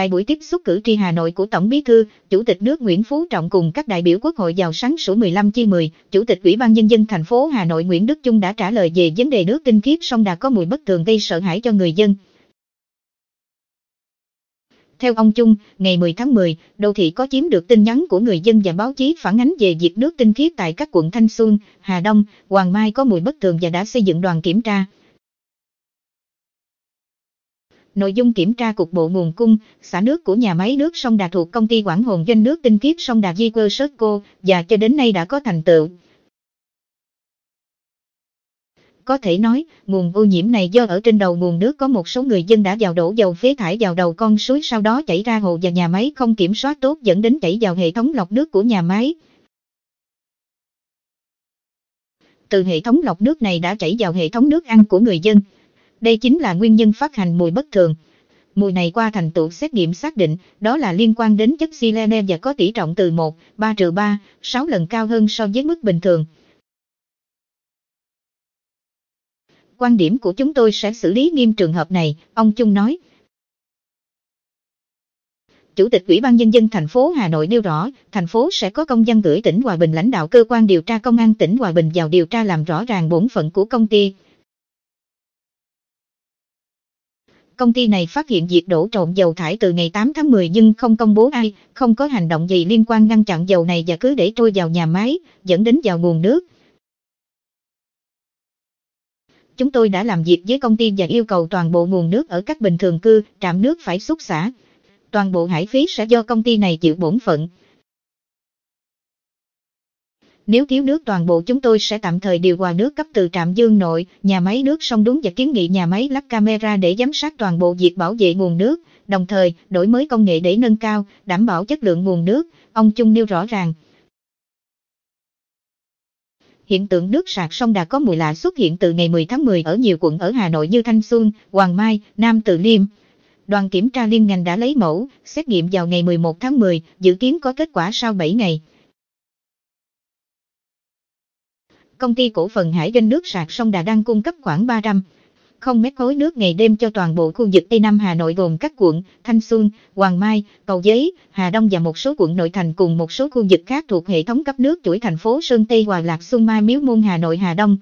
Tại buổi tiếp xúc cử tri Hà Nội của Tổng Bí thư, Chủ tịch nước Nguyễn Phú Trọng cùng các đại biểu Quốc hội vào sáng sủa 15 chi 10, Chủ tịch Ủy ban nhân dân thành phố Hà Nội Nguyễn Đức Chung đã trả lời về vấn đề nước tinh khiết sông Đà có mùi bất thường gây sợ hãi cho người dân. Theo ông Chung, ngày 10 tháng 10, đô thị có chiếm được tin nhắn của người dân và báo chí phản ánh về việc nước tinh khiết tại các quận Thanh Xuân, Hà Đông, Hoàng Mai có mùi bất thường và đã xây dựng đoàn kiểm tra nội dung kiểm tra cục bộ nguồn cung, xả nước của nhà máy nước sông Đà thuộc công ty quản hồn doanh nước tinh khiết sông Đà Di Quơ Sớt Cô, và cho đến nay đã có thành tựu. Có thể nói, nguồn ô nhiễm này do ở trên đầu nguồn nước có một số người dân đã vào đổ dầu phế thải vào đầu con suối sau đó chảy ra hồ và nhà máy không kiểm soát tốt dẫn đến chảy vào hệ thống lọc nước của nhà máy. Từ hệ thống lọc nước này đã chảy vào hệ thống nước ăn của người dân. Đây chính là nguyên nhân phát hành mùi bất thường. Mùi này qua thành tựu xét nghiệm xác định, đó là liên quan đến chất xylene và có tỷ trọng từ 1, 3 trừ 3, 6 lần cao hơn so với mức bình thường. Quan điểm của chúng tôi sẽ xử lý nghiêm trường hợp này, ông Chung nói. Chủ tịch Ủy ban Nhân dân thành phố Hà Nội nêu rõ, thành phố sẽ có công dân gửi tỉnh Hòa Bình lãnh đạo cơ quan điều tra công an tỉnh Hòa Bình vào điều tra làm rõ ràng bổn phận của công ty. công ty này phát hiện việc đổ trộn dầu thải từ ngày 8 tháng 10 nhưng không công bố ai, không có hành động gì liên quan ngăn chặn dầu này và cứ để trôi vào nhà máy, dẫn đến vào nguồn nước. Chúng tôi đã làm việc với công ty và yêu cầu toàn bộ nguồn nước ở các bình thường cư, trạm nước phải xúc xả. Toàn bộ hải phí sẽ do công ty này chịu bổn phận nếu thiếu nước toàn bộ chúng tôi sẽ tạm thời điều hòa nước cấp từ trạm dương nội, nhà máy nước sông đúng và kiến nghị nhà máy lắp camera để giám sát toàn bộ việc bảo vệ nguồn nước, đồng thời đổi mới công nghệ để nâng cao, đảm bảo chất lượng nguồn nước, ông Trung nêu rõ ràng. Hiện tượng nước sạc sông đã có mùi lạ xuất hiện từ ngày 10 tháng 10 ở nhiều quận ở Hà Nội như Thanh Xuân, Hoàng Mai, Nam Từ Liêm. Đoàn kiểm tra liên ngành đã lấy mẫu, xét nghiệm vào ngày 11 tháng 10, dự kiến có kết quả sau 7 ngày. Công ty cổ phần Hải doanh nước sạc sông Đà đang cung cấp khoảng 300 không mét khối nước ngày đêm cho toàn bộ khu vực Tây Nam Hà Nội gồm các quận Thanh Xuân, Hoàng Mai, Cầu Giấy, Hà Đông và một số quận nội thành cùng một số khu vực khác thuộc hệ thống cấp nước chuỗi thành phố Sơn Tây Hòa Lạc Xuân Mai Miếu Môn Hà Nội Hà Đông.